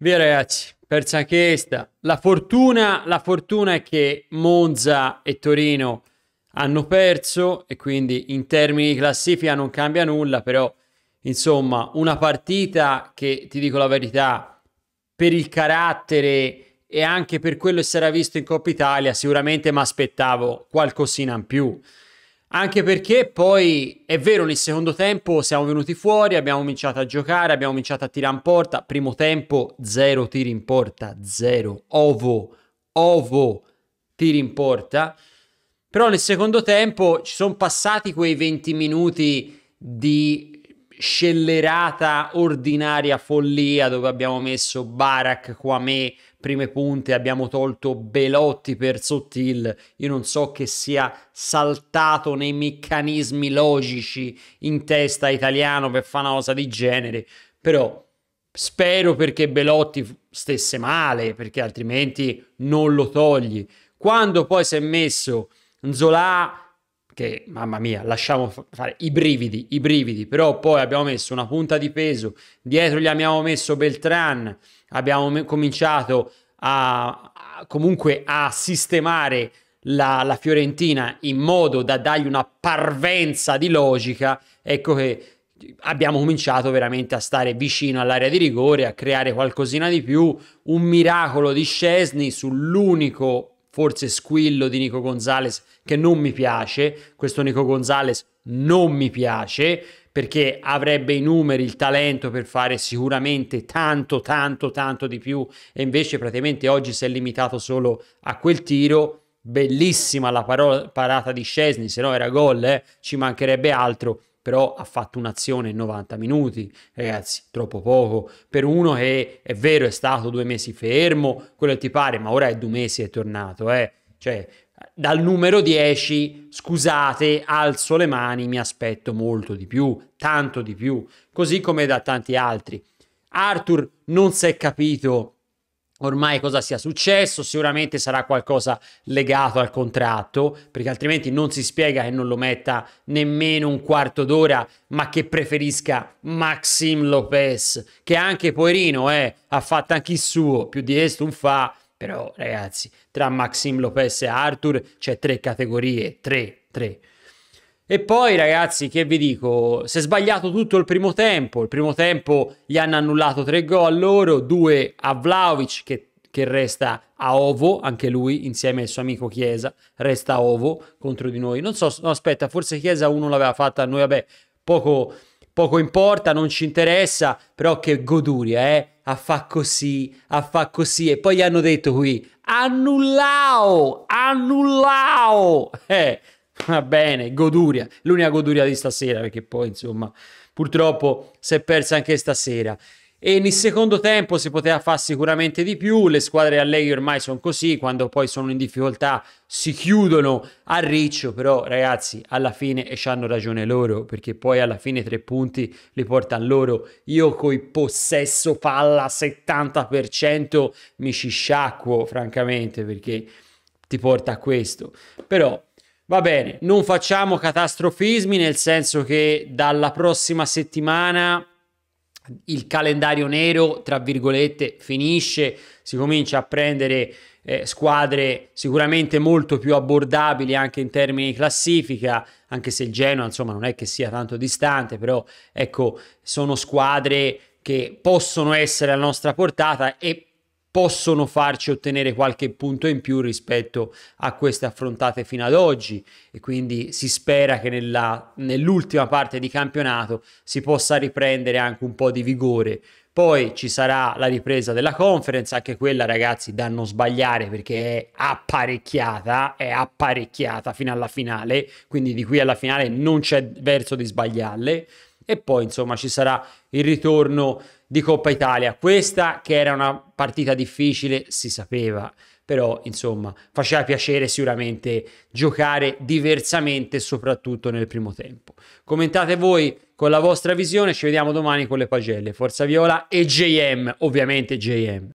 Via ragazzi, persa anche questa. La fortuna, la fortuna è che Monza e Torino hanno perso e quindi in termini di classifica non cambia nulla, però insomma una partita che ti dico la verità per il carattere e anche per quello che si era visto in Coppa Italia sicuramente mi aspettavo qualcosina in più anche perché poi è vero, nel secondo tempo siamo venuti fuori, abbiamo cominciato a giocare, abbiamo cominciato a tirare in porta. Primo tempo, zero tiri in porta, zero. Ovo, ovo, tiri in porta. Però nel secondo tempo ci sono passati quei 20 minuti di scellerata, ordinaria follia dove abbiamo messo Barak, Kwame, prime punte, abbiamo tolto Belotti per Sottil. Io non so che sia saltato nei meccanismi logici in testa italiano per fare una cosa di genere, però spero perché Belotti stesse male, perché altrimenti non lo togli. Quando poi si è messo Zola che mamma mia, lasciamo fare i brividi, i brividi, però poi abbiamo messo una punta di peso, dietro gli abbiamo messo Beltran, abbiamo me- cominciato a, a, comunque a sistemare la, la Fiorentina in modo da dargli una parvenza di logica, ecco che abbiamo cominciato veramente a stare vicino all'area di rigore, a creare qualcosina di più, un miracolo di Scesni sull'unico forse squillo di Nico Gonzalez che non mi piace, questo Nico Gonzalez non mi piace perché avrebbe i numeri, il talento per fare sicuramente tanto, tanto, tanto di più e invece praticamente oggi si è limitato solo a quel tiro. Bellissima la parola, parata di Scesni, se no era gol, eh? ci mancherebbe altro però ha fatto un'azione in 90 minuti, ragazzi, troppo poco. Per uno che è vero è stato due mesi fermo, quello ti pare, ma ora è due mesi è tornato, eh. Cioè, dal numero 10, scusate, alzo le mani, mi aspetto molto di più, tanto di più, così come da tanti altri. Arthur non si è capito ormai cosa sia successo, sicuramente sarà qualcosa legato al contratto, perché altrimenti non si spiega che non lo metta nemmeno un quarto d'ora, ma che preferisca Maxim Lopez, che anche poverino eh, ha fatto anche il suo, più di questo un fa, però ragazzi, tra Maxim Lopez e Arthur c'è tre categorie, tre, tre. E poi ragazzi, che vi dico, si è sbagliato tutto il primo tempo. Il primo tempo gli hanno annullato tre gol a loro, due a Vlaovic che, che, resta a Ovo, anche lui insieme al suo amico Chiesa, resta a Ovo contro di noi. Non so, no, aspetta, forse Chiesa uno l'aveva fatta a noi, vabbè, poco, poco importa, non ci interessa, però che goduria, eh? A fa così, a fa così. E poi gli hanno detto qui, annullao, annullao. Eh, Va bene, goduria, l'unica goduria di stasera perché poi insomma purtroppo si è persa anche stasera. E nel secondo tempo si poteva fare sicuramente di più, le squadre a lei ormai sono così, quando poi sono in difficoltà si chiudono a riccio, però ragazzi alla fine e ci hanno ragione loro, perché poi alla fine tre punti li portano loro. Io coi possesso palla 70% mi ci sciacquo francamente perché ti porta a questo, però Va bene, non facciamo catastrofismi nel senso che dalla prossima settimana il calendario nero, tra virgolette, finisce, si comincia a prendere eh, squadre sicuramente molto più abbordabili anche in termini di classifica, anche se il Genoa insomma non è che sia tanto distante, però ecco sono squadre che possono essere alla nostra portata e possono farci ottenere qualche punto in più rispetto a queste affrontate fino ad oggi e quindi si spera che nella, nell'ultima parte di campionato si possa riprendere anche un po' di vigore. Poi ci sarà la ripresa della conference, anche quella ragazzi da non sbagliare perché è apparecchiata, è apparecchiata fino alla finale, quindi di qui alla finale non c'è verso di sbagliarle e poi insomma ci sarà il ritorno di Coppa Italia. Questa che era una partita difficile si sapeva, però insomma faceva piacere sicuramente giocare diversamente soprattutto nel primo tempo. Commentate voi con la vostra visione, ci vediamo domani con le pagelle. Forza Viola e JM, ovviamente JM.